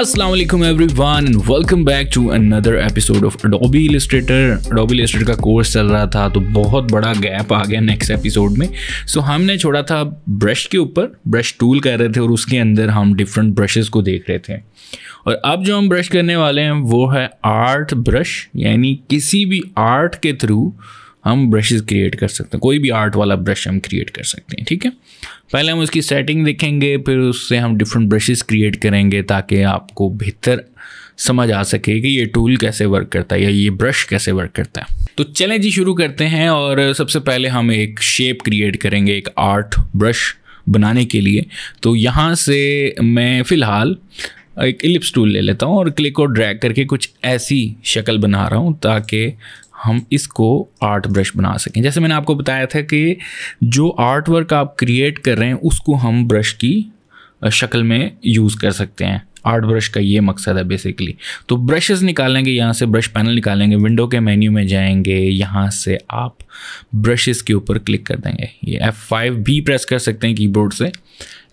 Aslam everyone and welcome back to another episode of Adobe Illustrator Adobe Illustrator का course चल रहा था तो बहुत बड़ा गैप आ गया नेक्स्ट एपिसोड में सो so, हमने छोड़ा था ब्रश के ऊपर ब्रश टूल कर रहे थे और उसके अंदर हम डिफरेंट ब्रशेस को देख रहे थे और अब जो हम ब्रश करने वाले हैं वो है आर्ट ब्रश यानी किसी भी आर्ट के थ्रू हम ब्रशेस क्रिएट कर सकते हैं कोई भी आर्ट वाला ब्रश हम क्रिएट कर सकते हैं ठीक है पहले हम उसकी सेटिंग देखेंगे फिर उससे हम डिफरेंट ब्रशेस क्रिएट करेंगे ताकि आपको बेहतर समझ आ सके कि ये टूल कैसे वर्क करता है या ये ब्रश कैसे वर्क करता है तो चलें जी शुरू करते हैं और सबसे पहले हम एक शेप क्रिएट करेंगे एक आर्ट ब्रश बनाने के लिए तो यहाँ से मैं फ़िलहाल एक इलिप्स टूल ले लेता हूँ और क्लिक और ड्रैग करके कुछ ऐसी शक्ल बना रहा हूँ ताकि हम इसको आर्ट ब्रश बना सकें जैसे मैंने आपको बताया था कि जो आर्ट वर्क आप क्रिएट कर रहे हैं उसको हम ब्रश की शक्ल में यूज़ कर सकते हैं आर्ट ब्रश का ये मकसद है बेसिकली तो ब्रशेस निकालेंगे यहाँ से ब्रश पैनल निकालेंगे विंडो के मेन्यू में जाएंगे यहाँ से आप ब्रशेस के ऊपर क्लिक कर देंगे ये F5 भी प्रेस कर सकते हैं कीबोर्ड से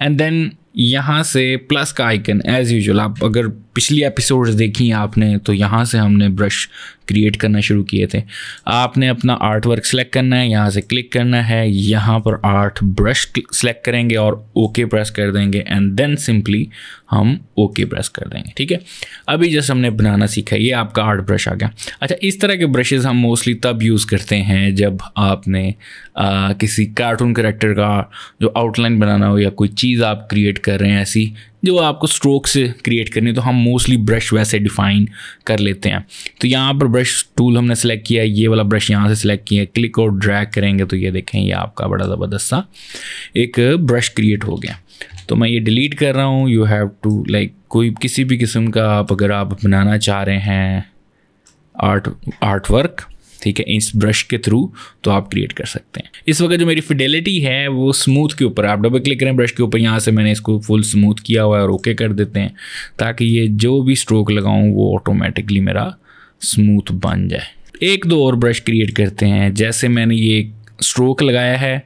एंड देन यहाँ से प्लस का आइकन एज़ यूजुअल आप अगर पिछली एपिसोड्स देखी आपने तो यहाँ से हमने ब्रश क्रिएट करना शुरू किए थे आपने अपना आर्ट वर्क सेलेक्ट करना है यहाँ से क्लिक करना है यहाँ पर आर्ट ब्रश सेलेक्ट करेंगे और ओके okay प्रेस कर देंगे एंड देन सिंपली हम ओके okay प्रेस कर देंगे ठीक है अभी जैसे हमने बनाना सीखा ये आपका आर्ट ब्रश आ गया अच्छा इस तरह के ब्रशेज़ हम मोस्टली तब यूज़ करते हैं जब आपने आ, किसी कार्टून करेक्टर का जो आउटलाइन बनाना हो या कोई चीज़ आप क्रिएट कर रहे हैं ऐसी जो आपको स्ट्रोक से क्रिएट करनी है तो हम मोस्टली ब्रश वैसे डिफाइन कर लेते हैं तो यहाँ पर ब्रश टूल हमने सेलेक्ट किया है ये वाला ब्रश यहाँ से सेलेक्ट किया है क्लिक और ड्रैग करेंगे तो ये देखें ये आपका बड़ा ज़बरदस्त सा एक ब्रश क्रिएट हो गया तो मैं ये डिलीट कर रहा हूँ यू हैव टू लाइक कोई किसी भी किस्म का आप अगर आप बनाना चाह रहे हैं आर्ट आर्ट वर्क ठीक है इस ब्रश के थ्रू तो आप क्रिएट कर सकते हैं इस वक्त जो मेरी फिडेलिटी है वो स्मूथ के ऊपर आप डबल क्लिक करें ब्रश के ऊपर यहाँ से मैंने इसको फुल स्मूथ किया हुआ है और ओके कर देते हैं ताकि ये जो भी स्ट्रोक लगाऊँ वो ऑटोमेटिकली मेरा स्मूथ बन जाए एक दो और ब्रश क्रिएट करते हैं जैसे मैंने ये स्ट्रोक लगाया है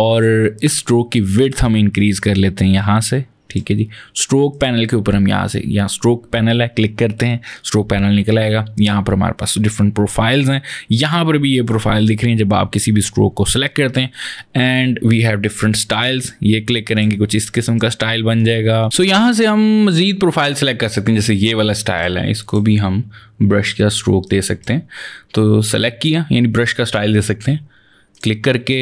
और इस स्ट्रोक की विथ हम इंक्रीज़ कर लेते हैं यहाँ से ठीक है जी स्ट्रोक पैनल के ऊपर हम यहाँ से यहाँ स्ट्रोक पैनल है क्लिक करते हैं स्ट्रोक पैनल निकल आएगा यहाँ पर हमारे पास डिफरेंट प्रोफाइल्स हैं यहाँ पर भी ये प्रोफाइल दिख रही हैं जब आप किसी भी स्ट्रोक को सिलेक्ट करते हैं and we have different styles ये क्लिक करेंगे कुछ इस किस्म का स्टाइल बन जाएगा सो so, यहाँ से हम मजीद प्रोफाइल सेलेक्ट कर सकते हैं जैसे ये वाला स्टाइल है इसको भी हम ब्रश का स्ट्रोक दे सकते हैं तो सेलेक्ट किया यानी ब्रश का स्टाइल दे सकते हैं क्लिक करके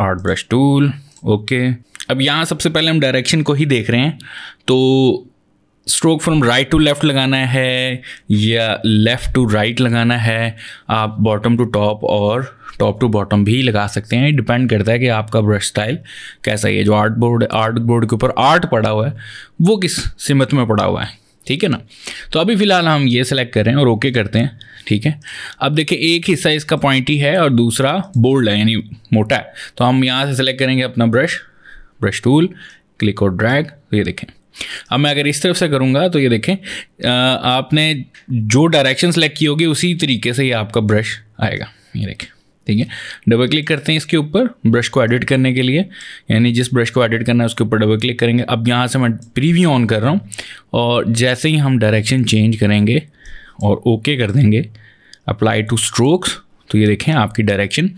आर्ट ब्रश टूल ओके अब यहाँ सबसे पहले हम डायरेक्शन को ही देख रहे हैं तो stroke from right to left लगाना है या लेफ़्ट टू राइट लगाना है आप बॉटम टू टॉप और टॉप टू बॉटम भी लगा सकते हैं डिपेंड करता है कि आपका ब्रश स्टाइल कैसा है जो आर्ट बोर्ड आर्ट बोर्ड के ऊपर आर्ट पड़ा हुआ है वो किस सिमत में पड़ा हुआ है ठीक है ना तो अभी फ़िलहाल हम ये सिलेक्ट कर रहे हैं और ओके करते हैं ठीक है अब देखिए एक हिस्सा इसका पॉइंट ही है और दूसरा बोल्ड है यानी मोटा है तो हम यहाँ से सेलेक्ट करेंगे अपना ब्रश ब्रश टूल क्लिक और ड्रैग तो ये देखें अब मैं अगर इस तरफ से करूँगा तो ये देखें आपने जो डायरेक्शन सेलेक्ट की होगी उसी तरीके से ये आपका ब्रश आएगा ये देखें ठीक है डबल क्लिक करते हैं इसके ऊपर ब्रश को एडिट करने के लिए यानी जिस ब्रश को एडिट करना है उसके ऊपर डबल क्लिक करेंगे अब यहाँ से मैं प्रीव्यू ऑन कर रहा हूँ और जैसे ही हम डायरेक्शन चेंज करेंगे और ओके okay कर देंगे अप्लाई टू स्ट्रोक्स तो ये देखें आपकी डायरेक्शन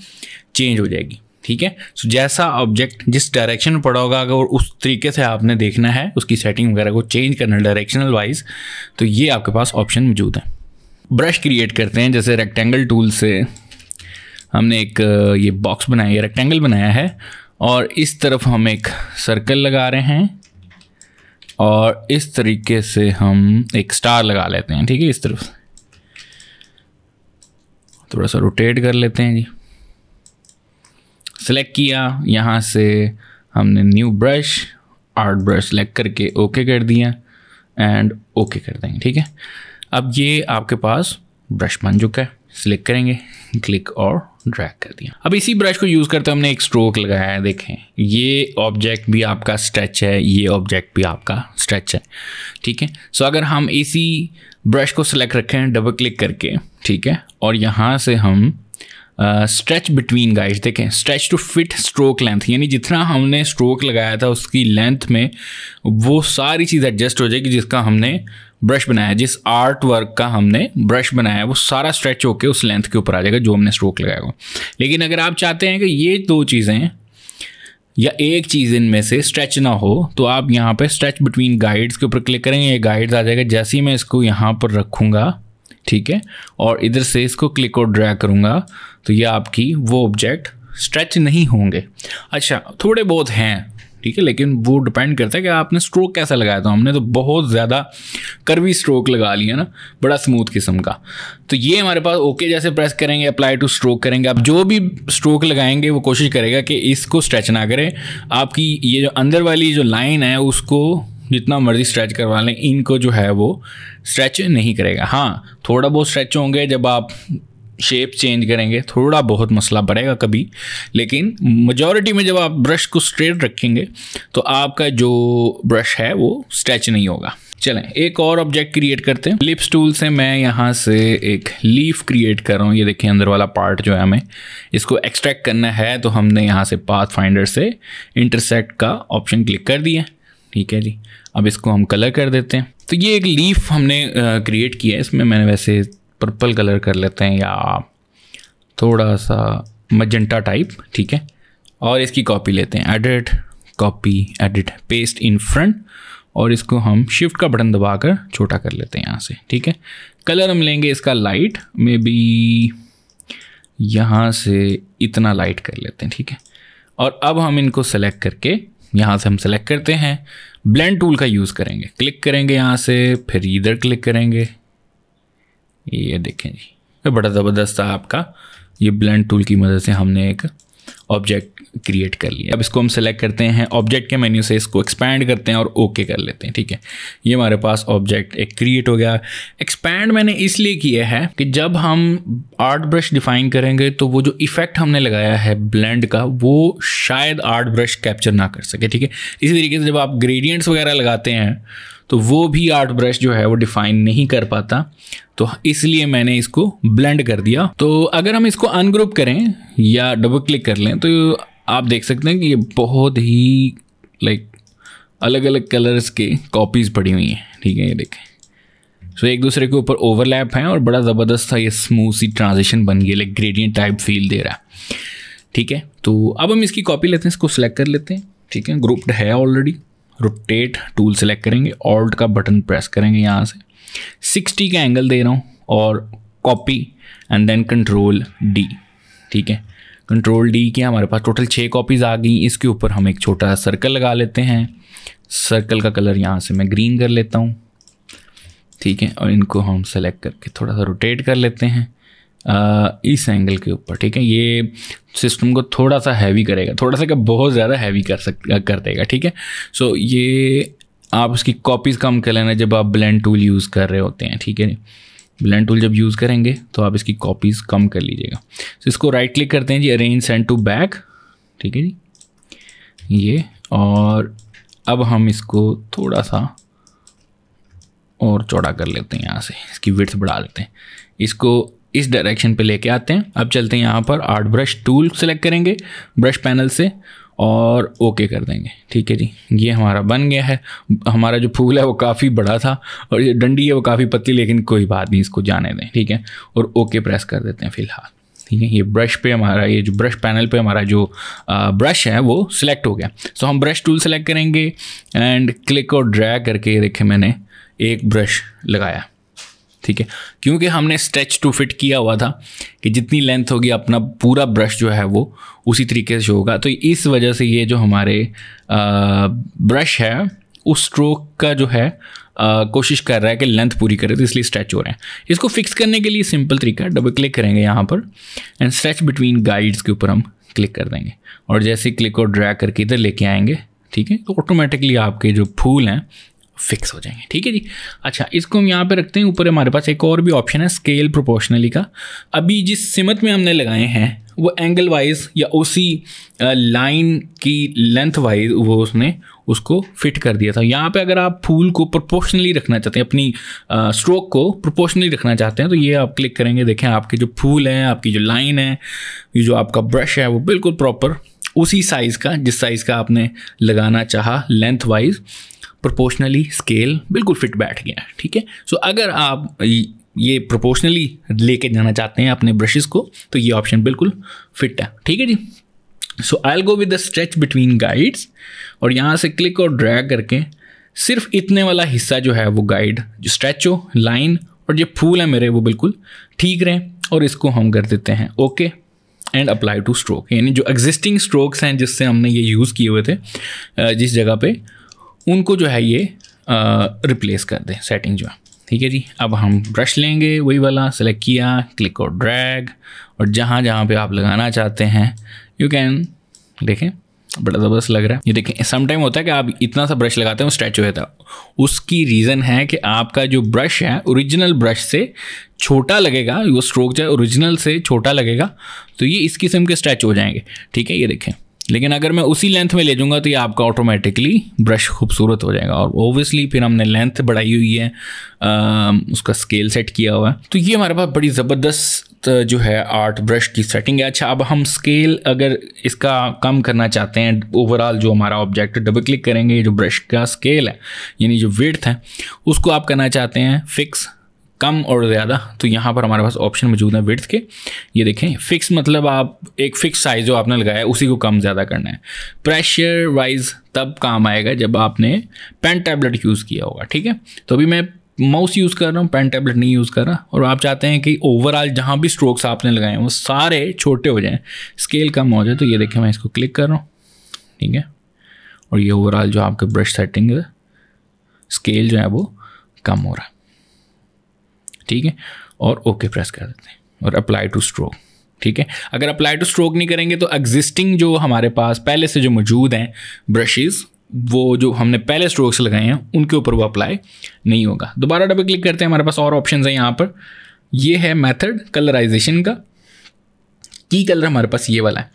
चेंज हो जाएगी ठीक है सो जैसा ऑब्जेक्ट जिस डायरेक्शन में पड़ा होगा अगर उस तरीके से आपने देखना है उसकी सेटिंग वगैरह को चेंज करना डायरेक्शनल वाइज तो ये आपके पास ऑप्शन मौजूद है ब्रश क्रिएट करते हैं जैसे रेक्टेंगल टूल से हमने एक ये बॉक्स बनाया है रेक्टेंगल बनाया है और इस तरफ हम एक सर्कल लगा रहे हैं और इस तरीके से हम एक स्टार लगा लेते हैं ठीक है इस तरफ थोड़ा सा रोटेट कर लेते हैं जी सेलेक्ट किया यहाँ से हमने new brush art brush select करके ओके कर दिया एंड ओके कर देंगे ठीक है अब ये आपके पास ब्रश बन चुका है सिलेक्ट करेंगे क्लिक और ड्रैग कर दिया अब इसी ब्रश को यूज़ करते हमने एक स्ट्रोक लगाया है देखें ये ऑब्जेक्ट भी आपका स्ट्रेच है ये ऑब्जेक्ट भी आपका स्ट्रेच है ठीक है सो अगर हम इसी ब्रश को सिलेक्ट रखें डबल क्लिक करके ठीक है और यहाँ से हम स्ट्रेच बिटवीन गाइस देखें stretch to fit stroke length यानी जितना हमने स्ट्रोक लगाया था उसकी लेंथ में वो सारी चीज़ एडजस्ट हो जाएगी जिसका हमने ब्रश बनाया जिस आर्ट वर्क का हमने ब्रश बनाया वो सारा स्ट्रेच होकर उस लेंथ के ऊपर आ जाएगा जो हमने स्ट्रोक लगाया हुआ लेकिन अगर आप चाहते हैं कि ये दो चीज़ें या एक चीज़ इनमें से स्ट्रेच ना हो तो आप यहाँ पे स्ट्रेच बिटवीन गाइड्स के ऊपर क्लिक करेंगे ये गाइड्स आ जाएगा जैसे ही मैं इसको यहाँ पर रखूँगा ठीक है और इधर से इसको क्लिक और ड्रैग करूँगा तो ये आपकी वो ऑब्जेक्ट स्ट्रेच नहीं होंगे अच्छा थोड़े बहुत हैं ठीक है लेकिन वो डिपेंड करता है कि आपने स्ट्रोक कैसा लगाया था हमने तो बहुत ज़्यादा करवी स्ट्रोक लगा लिया ना बड़ा स्मूथ किस्म का तो ये हमारे पास ओके जैसे प्रेस करेंगे अप्लाई टू स्ट्रोक करेंगे आप जो भी स्ट्रोक लगाएंगे वो कोशिश करेगा कि इसको स्ट्रेच ना करें आपकी ये जो अंदर वाली जो लाइन है उसको जितना मर्जी स्ट्रेच करवा लें इनको जो है वो स्ट्रेच नहीं करेगा हाँ थोड़ा बहुत स्ट्रेच होंगे जब आप शेप चेंज करेंगे थोड़ा बहुत मसला बढ़ेगा कभी लेकिन मजॉरिटी में जब आप ब्रश को स्ट्रेट रखेंगे तो आपका जो ब्रश है वो स्ट्रेच नहीं होगा चलें एक और ऑब्जेक्ट क्रिएट करते हैं लिप्स टूल से मैं यहाँ से एक लीफ क्रिएट कर रहा हूँ ये देखिए अंदर वाला पार्ट जो है हमें इसको एक्सट्रैक्ट करना है तो हमने यहाँ से पाथ फाइंडर से इंटरसेक्ट का ऑप्शन क्लिक कर दिया ठीक है जी अब इसको हम कलर कर देते हैं तो ये एक लीफ हमने क्रिएट किया है इसमें मैंने वैसे पर्पल कलर कर लेते हैं या थोड़ा सा मजेंटा टाइप ठीक है और इसकी कॉपी लेते हैं edit copy edit paste in front और इसको हम शिफ्ट का बटन दबाकर छोटा कर लेते हैं यहाँ से ठीक है कलर हम लेंगे इसका लाइट मे बी यहाँ से इतना लाइट कर लेते हैं ठीक है और अब हम इनको सेलेक्ट करके यहाँ से हम सेलेक्ट करते हैं ब्लेंड टूल का यूज़ करेंगे क्लिक करेंगे यहाँ से फिर इधर क्लिक करेंगे ये देखें जी ये बड़ा ज़बरदस्त था आपका ये ब्लेंड टूल की मदद से हमने एक ऑब्जेक्ट क्रिएट कर लिया अब इसको हम सेलेक्ट करते हैं ऑब्जेक्ट के मेन्यू से इसको एक्सपैंड करते हैं और ओके okay कर लेते हैं ठीक है ये हमारे पास ऑब्जेक्ट एक क्रिएट हो गया एक्सपैंड मैंने इसलिए किया है कि जब हम आर्ट ब्रश डिफाइन करेंगे तो वो जो इफेक्ट हमने लगाया है ब्लेंड का वो शायद आर्ट ब्रश कैप्चर ना कर सके ठीक है इसी तरीके से जब आप ग्रेडियंट्स वगैरह लगाते हैं तो वो भी आर्ट ब्रश जो है वो डिफाइन नहीं कर पाता तो इसलिए मैंने इसको ब्लेंड कर दिया तो अगर हम इसको अनग्रुप करें या डबल क्लिक कर लें तो आप देख सकते हैं कि ये बहुत ही लाइक अलग अलग कलर्स के कॉपीज़ पड़ी हुई हैं ठीक है ये देखें सो so, एक दूसरे के ऊपर ओवरलैप है और बड़ा ज़बरदस्त था ये स्मूथ सी ट्रांजिशन बन गई लाइक ग्रेडियंट टाइप फील दे रहा है ठीक है तो अब हम इसकी कॉपी लेते हैं इसको सिलेक्ट कर लेते हैं ठीक है ग्रुप्ड है ऑलरेडी रोटेट टूल सेलेक्ट करेंगे ऑल्ट का बटन प्रेस करेंगे यहाँ से 60 का एंगल दे रहा हूँ और copy and then control D ठीक है कंट्रोल डी के हमारे पास टोटल छः कॉपीज़ आ गई इसके ऊपर हम एक छोटा सर्कल लगा लेते हैं सर्कल का कलर यहाँ से मैं ग्रीन कर लेता हूँ ठीक है और इनको हम सेलेक्ट करके थोड़ा सा रोटेट कर लेते हैं इस एंगल के ऊपर ठीक है ये सिस्टम को थोड़ा सा हैवी करेगा थोड़ा सा क्या बहुत ज़्यादा हैवी कर सक कर देगा ठीक है सो ये आप उसकी कॉपीज़ कम कर लेना जब आप ब्लेंड टूल यूज़ कर रहे होते हैं ठीक है ब्लेंड टूल जब यूज़ करेंगे तो आप इसकी कॉपीज़ कम कर लीजिएगा so, इसको राइट क्लिक करते हैं जी अरेंज सेंड टू बैक ठीक है जी ये और अब हम इसको थोड़ा सा और चौड़ा कर लेते हैं यहाँ से इसकी विड्थ बढ़ा लेते हैं इसको इस डायरेक्शन पे लेके आते हैं अब चलते हैं यहाँ पर आर्ट ब्रश टूल सेलेक्ट करेंगे ब्रश पैनल से और ओके कर देंगे ठीक है जी ये हमारा बन गया है हमारा जो फूल है वो काफ़ी बड़ा था और ये डंडी है वो काफ़ी पतली लेकिन कोई बात नहीं इसको जाने दें ठीक है और ओके प्रेस कर देते हैं फ़िलहाल ठीक है ये ब्रश पे हमारा ये जो ब्रश पैनल पे हमारा जो आ, ब्रश है वो सिलेक्ट हो गया सो हम ब्रश टूल सेलेक्ट करेंगे एंड क्लिक और ड्रैग करके देखे मैंने एक ब्रश लगाया ठीक है क्योंकि हमने स्ट्रेच टू फिट किया हुआ था कि जितनी लेंथ होगी अपना पूरा ब्रश जो है वो उसी तरीके से होगा तो इस वजह से ये जो हमारे ब्रश है उस स्ट्रोक का जो है आ, कोशिश कर रहा है कि लेंथ पूरी करे तो इसलिए स्ट्रेच हो रहे हैं इसको फिक्स करने के लिए सिंपल तरीका है डबल क्लिक करेंगे यहाँ पर एंड स्ट्रेच बिटवीन गाइड्स के ऊपर हम क्लिक कर देंगे और जैसे क्लिक और ड्रैग करके इधर लेके आएंगे ठीक है तो ऑटोमेटिकली आपके जो फूल हैं फिक्स हो जाएंगे ठीक है जी अच्छा इसको हम यहाँ पे रखते हैं ऊपर हमारे पास एक और भी ऑप्शन है स्केल प्रोपोर्शनली का अभी जिस सिमत में हमने लगाए हैं वो एंगल वाइज या उसी लाइन की लेंथ वाइज वो उसने उसको फिट कर दिया था यहाँ पे अगर आप फूल को प्रोपोर्शनली रखना चाहते हैं अपनी स्ट्रोक को प्रोपोर्शनली रखना चाहते हैं तो ये आप क्लिक करेंगे देखें आपके जो फूल हैं आपकी जो लाइन है ये जो आपका ब्रश है वो बिल्कुल प्रॉपर उसी साइज़ का जिस साइज़ का आपने लगाना चाहा लेंथ वाइज प्रोपोर्शनली स्केल बिल्कुल फिट बैठ गया ठीक है सो अगर आप ये प्रोपोर्शनली लेके जाना चाहते हैं अपने ब्रशेस को तो ये ऑप्शन बिल्कुल फिट है ठीक है जी so I go with the stretch between guides और यहाँ से क्लिक और ड्रैग करके सिर्फ इतने वाला हिस्सा जो है वो गाइड जो स्ट्रेच हो लाइन और जो फूल है मेरे वो बिल्कुल ठीक रहे और इसको हम कर देते हैं okay okay. And apply to stroke यानी जो एग्जिस्टिंग स्ट्रोक्स हैं जिससे हमने ये यूज़ किए हुए थे जिस जगह पे उनको जो है ये रिप्लेस कर दें सेटिंग जो है ठीक है जी अब हम ब्रश लेंगे वही वाला सेलेक्ट किया क्लिक और ड्रैग और जहाँ जहाँ पे आप लगाना चाहते हैं यू कैन देखें बड़ा ज़बरदस्त लग रहा है ये देखें समटाइम होता है कि आप इतना सा ब्रश लगाते हैं स्ट्रेच हो जाता है उसकी रीज़न है कि आपका जो ब्रश है ओरिजिनल ब्रश से छोटा लगेगा वो स्ट्रोक जो है ओरिजिनल से छोटा लगेगा तो ये इस किस्म के स्ट्रेच हो जाएंगे ठीक है ये देखें लेकिन अगर मैं उसी लेंथ में ले जाऊँगा तो ये आपका ऑटोमेटिकली ब्रश खूबसूरत हो जाएगा और ओबियसली फिर हमने लेंथ बढ़ाई हुई है आ, उसका स्केल सेट किया हुआ है तो ये हमारे पास बड़ी ज़बरदस्त जो है आर्ट ब्रश की सेटिंग है अच्छा अब हम स्केल अगर इसका कम करना चाहते हैं ओवरऑल जो हमारा ऑब्जेक्ट डबल क्लिक करेंगे जो ब्रश का स्केल है यानी जो वेथ है उसको आप करना चाहते हैं फिक्स कम और ज़्यादा तो यहाँ पर हमारे पास ऑप्शन मौजूद है विड्थ के ये देखें फिक्स मतलब आप एक फिक्स साइज़ जो आपने लगाया है उसी को कम ज़्यादा करना है प्रेशर वाइज तब काम आएगा जब आपने पेन टैबलेट यूज़ किया होगा ठीक है तो अभी मैं माउस यूज़ कर रहा हूँ पेन टैबलेट नहीं यूज़ कर रहा और आप चाहते हैं कि ओवरऑल जहाँ भी स्ट्रोक्स आपने लगाए हैं वो सारे छोटे हो जाएँ स्केल कम हो जाए तो ये देखें मैं इसको क्लिक कर रहा हूँ ठीक है और ये ओवरऑल जो आपके ब्रश सेटिंग है स्केल जो है वो कम हो रहा है ठीक है और ओके okay प्रेस कर देते हैं और अप्लाई टू स्ट्रोक ठीक है अगर अप्लाई टू स्ट्रोक नहीं करेंगे तो एग्जिस्टिंग जो हमारे पास पहले से जो मौजूद हैं ब्रशेज़ वो जो हमने पहले स्ट्रोक्स लगाए हैं उनके ऊपर वो अप्लाई नहीं होगा दोबारा डबल क्लिक करते हैं हमारे पास और ऑप्शन है यहाँ पर ये है मैथड कलराइजेशन का की कलर हमारे पास ये वाला है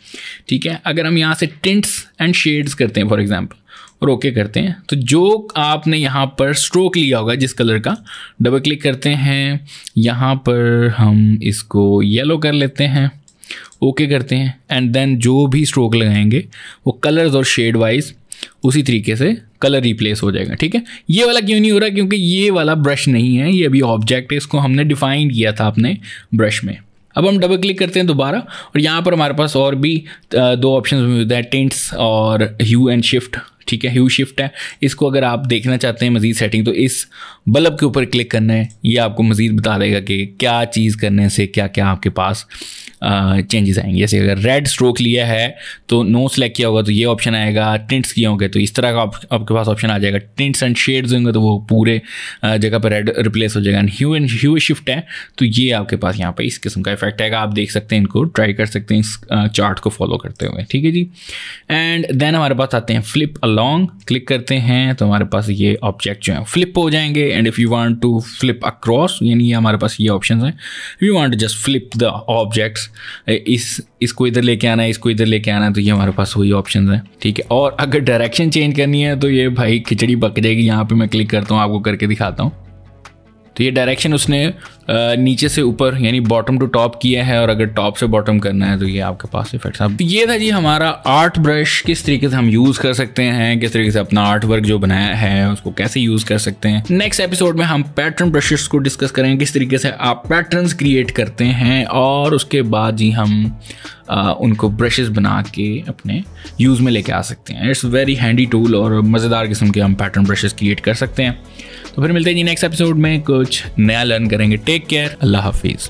ठीक है अगर हम यहाँ से टिंट्स एंड शेड्स करते हैं फॉर एग्जाम्पल और ओके करते हैं तो जो आपने यहाँ पर स्ट्रोक लिया होगा जिस कलर का डबल क्लिक करते हैं यहाँ पर हम इसको येलो कर लेते हैं ओके करते हैं एंड देन जो भी स्ट्रोक लगाएंगे वो कलर्स और शेड वाइज उसी तरीके से कलर रिप्लेस हो जाएगा ठीक है ये वाला क्यों नहीं हो रहा क्योंकि ये वाला ब्रश नहीं है ये अभी ऑब्जेक्ट है इसको हमने डिफाइन किया था अपने ब्रश में अब हम डबल क्लिक करते हैं दोबारा और यहाँ पर हमारे पास और भी दो ऑप्शन मौजूद है टेंट्स और ह्यू एंड शिफ्ट ठीक है ह्यू शिफ्ट है इसको अगर आप देखना चाहते हैं मज़ीद सेटिंग तो इस बल्ब के ऊपर क्लिक करना है ये आपको मज़ीद बता देगा कि क्या चीज़ करने से क्या क्या आपके पास चेंजेस आएंगे जैसे अगर रेड स्ट्रोक लिया है तो नो सेलेक्ट किया होगा तो ये ऑप्शन आएगा टिंट्स किए होंगे तो इस तरह का आपके पास ऑप्शन आ जाएगा टिंट्स एंड शेड्स होंगे तो वो पूरे जगह पर रेड रिप्लेस हो जाएगा and hue and hue shift है तो ये आपके पास यहाँ पर इस किस्म का इफेक्ट आएगा आप देख सकते हैं इनको ट्राई कर सकते हैं इस चार्ट को फॉलो करते हुए ठीक है जी एंड देन हमारे पास आते हैं फ्लिप अलॉन्ग क्लिक करते हैं तो हमारे पास ये ऑब्जेक्ट जो है फ्लिप हो जाएंगे and if you want to flip across यानी हमारे पास ये ऑप्शन हैं you want to just flip the objects इस इसको इधर लेके आना है इसको इधर लेके आना है तो ये हमारे पास वही ऑप्शन है ठीक है और अगर डायरेक्शन चेंज करनी है तो ये भाई खिचड़ी पक जाएगी यहाँ पर मैं क्लिक करता हूँ आपको करके दिखाता हूँ तो ये डायरेक्शन उसने नीचे से ऊपर यानी बॉटम टू टॉप किया है और अगर टॉप से बॉटम करना है तो ये आपके पास इफेक्ट्स आप ये था जी हमारा आर्ट ब्रश किस तरीके से हम यूज़ कर सकते हैं किस तरीके से अपना आर्ट वर्क जो बनाया है उसको कैसे यूज़ कर सकते हैं नेक्स्ट एपिसोड में हम पैटर्न ब्रशेस को डिस्कस करेंगे किस तरीके से आप पैटर्न क्रिएट करते हैं और उसके बाद जी हम उनको ब्रशेस बना के अपने यूज़ में लेके आ सकते हैं इट्स वेरी हैंडी टूल और मज़ेदार किस्म के हम पैटर्न ब्रशेस क्रिएट कर सकते हैं तो फिर मिलते हैं जी नेक्स्ट एपिसोड में कुछ नया लर्न करेंगे टेक केयर अल्लाह हाफिज़